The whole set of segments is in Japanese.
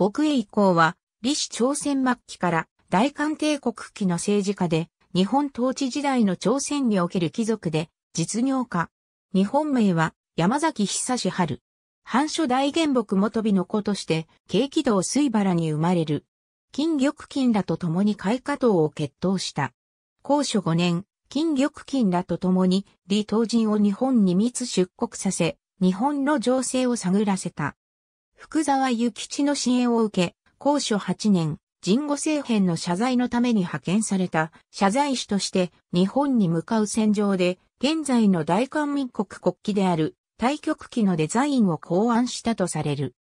牧英以降は、李氏朝鮮末期から大韓帝国期の政治家で、日本統治時代の朝鮮における貴族で、実業家。日本名は山崎久志春。藩書大原木元美の子として、景気道水原に生まれる。金玉金らと共に開花党を決闘した。高所5年、金玉金らと共に李東人を日本に密出国させ、日本の情勢を探らせた。福沢諭吉の支援を受け、高所8年、人後政変の謝罪のために派遣された謝罪師として日本に向かう戦場で、現在の大韓民国国旗である対極旗のデザインを考案したとされる。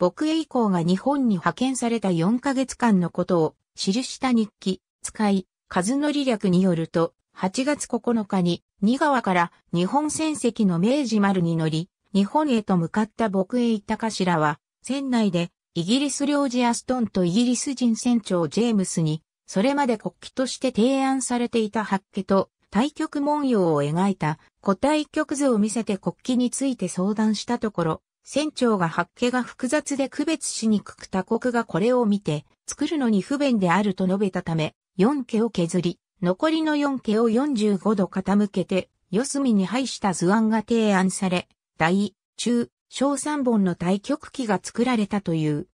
牧営以降が日本に派遣された4ヶ月間のことを記した日記、使い、和則略によると、8月9日に、新川から日本船籍の明治丸に乗り、日本へと向かった僕へ行ったかしらは、船内でイギリス領事アストンとイギリス人船長ジェームスに、それまで国旗として提案されていた八家と対極文様を描いた個体局図を見せて国旗について相談したところ、船長が八家が複雑で区別しにくく他国がこれを見て作るのに不便であると述べたため、4家を削り、残りの4家を45度傾けて、四隅に配した図案が提案され、大、中、小三本の対局機が作られたという。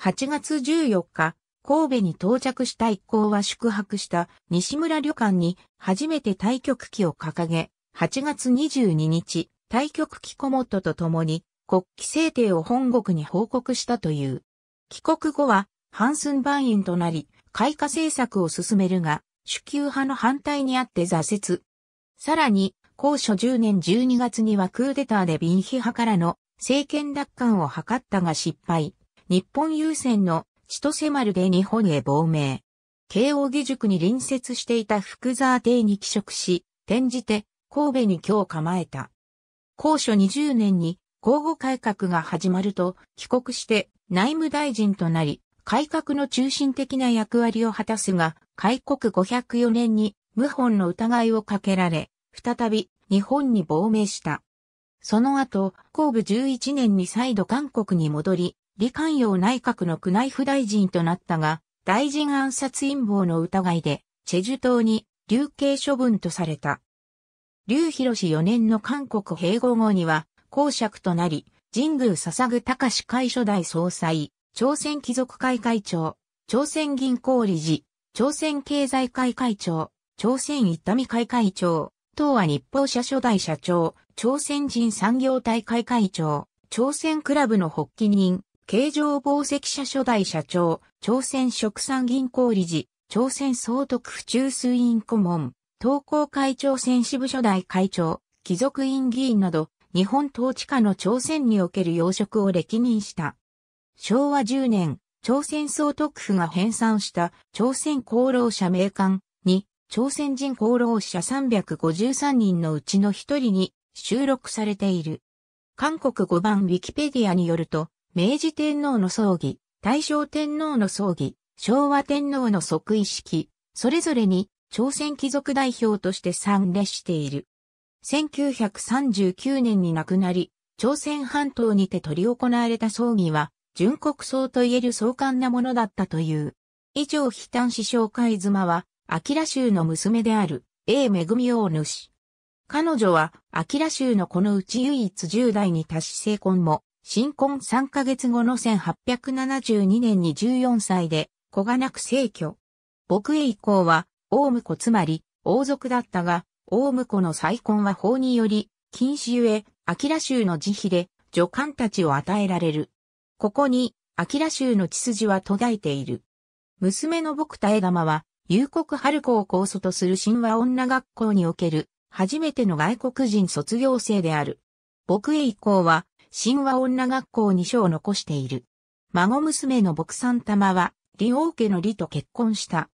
8月14日、神戸に到着した一行は宿泊した西村旅館に初めて対局機を掲げ、8月22日、対局機コモットと共に国旗制定を本国に報告したという。帰国後は、ハンスンバインとなり、開花政策を進めるが、主級派の反対にあって挫折。さらに、高所10年12月にはクーデターでビンヒ派からの政権奪還を図ったが失敗。日本優先の千歳丸で日本へ亡命。慶応義塾に隣接していた福沢邸に帰職し、転じて神戸に今日構えた。高所20年に交互改革が始まると帰国して内務大臣となり、改革の中心的な役割を果たすが、開国504年に謀反の疑いをかけられ、再び日本に亡命した。その後、後部11年に再度韓国に戻り、李官陽内閣の宮内府大臣となったが、大臣暗殺陰謀の疑いで、チェジュ島に流刑処分とされた。劉広氏4年の韓国併合後には、公爵となり、神宮捧ぐ隆会初代総裁、朝鮮貴族会会長、朝鮮銀行理事、朝鮮経済会会長、朝鮮一民会会長、東亜日報社初代社長、朝鮮人産業大会会長、朝鮮クラブの発起人、形状宝石社初代社長、朝鮮食産銀行理事、朝鮮総督府中枢院顧問、東高会朝鮮支部初代会長、貴族院議員など、日本統治下の朝鮮における要職を歴任した。昭和10年、朝鮮総督府が編纂した朝鮮功労者名鑑朝鮮人功労者353人のうちの一人に収録されている。韓国5番ウィキペディアによると、明治天皇の葬儀、大正天皇の葬儀、昭和天皇の即位式、それぞれに朝鮮貴族代表として参列している。1939年に亡くなり、朝鮮半島にて執り行われた葬儀は、純国葬といえる壮観なものだったという。以上、非端死傷海妻は、アキラ州の娘である A 恵み大主。彼女は、アキラ州のこのうち唯一10代に達し成婚も、新婚3ヶ月後の1872年に14歳で、子がなく成居。牧へ以降は、大婿つまり、王族だったが、大婿の再婚は法により、禁止ゆえ、アキラ州の慈悲で、女官たちを与えられる。ここに、アキラ州の血筋は途絶えている。娘の僕田枝玉は、夕刻春子を高祖とする神話女学校における初めての外国人卒業生である。僕へ以降は神話女学校に書を残している。孫娘の牧さん玉は、李王家の李と結婚した。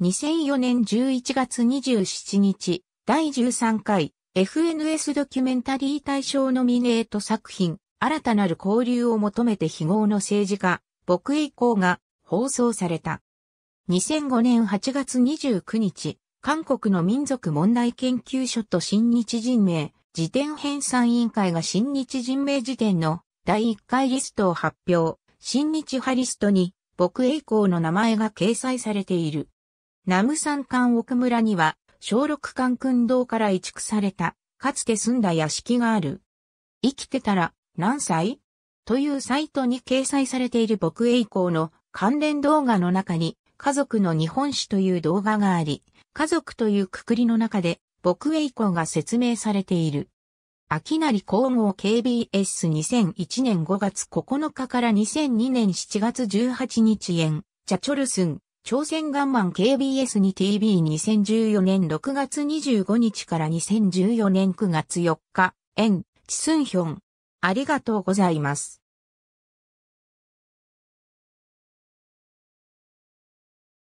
2004年11月27日、第13回 FNS ドキュメンタリー大賞ノミネート作品、新たなる交流を求めて非合の政治家、僕以降が放送された。2005年8月29日、韓国の民族問題研究所と新日人名、辞典編纂委員会が新日人名辞典の第1回リストを発表、新日派リストに、僕栄光の名前が掲載されている。南山間奥村には、小六館訓道から移築された、かつて住んだ屋敷がある。生きてたら、何歳というサイトに掲載されている僕栄光の関連動画の中に、家族の日本史という動画があり、家族というくくりの中で、僕へ以降が説明されている。秋成皇后 KBS2001 年5月9日から2002年7月18日演、チャチョルスン、朝鮮ガンマン KBS に TV2014 年6月25日から2014年9月4日、演、チスンヒョン。ありがとうございます。